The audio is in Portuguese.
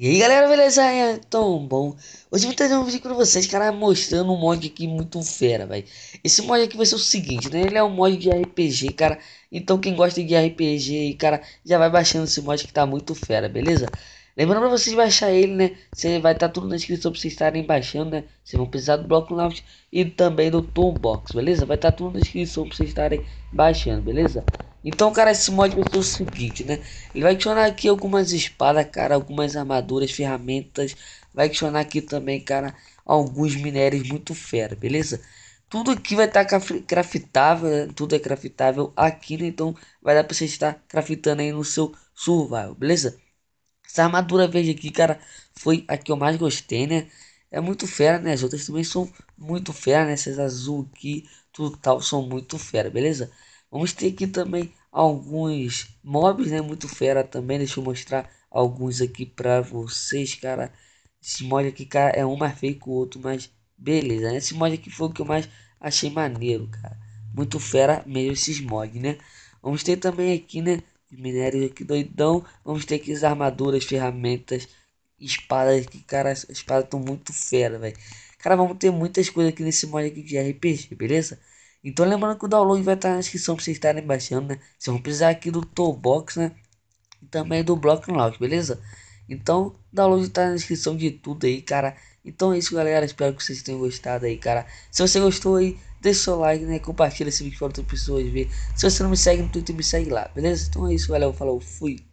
E aí galera, beleza? É tão bom. Hoje eu vou trazer um vídeo pra vocês, cara, mostrando um mod aqui muito fera, velho. Esse mod aqui vai ser o seguinte, né? Ele é um mod de RPG, cara. Então quem gosta de RPG, cara, já vai baixando esse mod que tá muito fera, beleza? Lembrando pra vocês baixar ele, né? Você vai estar tá tudo na descrição pra vocês estarem baixando, né? Vocês vão precisar do Block Launch e também do Toolbox, beleza? Vai estar tá tudo na descrição pra vocês estarem baixando, beleza? Então, cara, esse mod vai ser o seguinte, né? Ele vai adicionar aqui algumas espadas, cara, algumas armaduras, ferramentas. Vai adicionar aqui também, cara, alguns minérios muito fera, beleza? Tudo aqui vai estar tá craftável, né? tudo é craftável aqui, né? Então vai dar pra você estar craftando aí no seu survival, beleza? Essa armadura verde aqui, cara, foi a que eu mais gostei, né? É muito fera, né? As outras também são muito fera, né? Essas azul aqui, tudo tal, são muito fera, beleza? Vamos ter aqui também alguns mobs, né? Muito fera também. Deixa eu mostrar alguns aqui pra vocês, cara. Esse mod aqui, cara, é um mais feio que o outro, mas beleza, né? Esse mod aqui foi o que eu mais achei maneiro, cara. Muito fera mesmo esses mods, né? Vamos ter também aqui, né? Minérios aqui doidão. Vamos ter aqui as armaduras, ferramentas, espadas que, cara, as espadas estão muito fera, velho. Cara, vamos ter muitas coisas aqui nesse mod aqui de RPG, beleza? Então lembrando que o download vai estar na descrição para vocês estarem baixando, né? Vocês vão precisar aqui do Toolbox, né? E também do Block lock beleza? Então, download tá na descrição de tudo aí, cara. Então é isso, galera. Espero que vocês tenham gostado aí, cara. Se você gostou aí, deixa o seu like, né? Compartilha esse vídeo para outras pessoas ver. Se você não me segue no Twitter, me segue lá, beleza? Então é isso, galera. Falou, fui.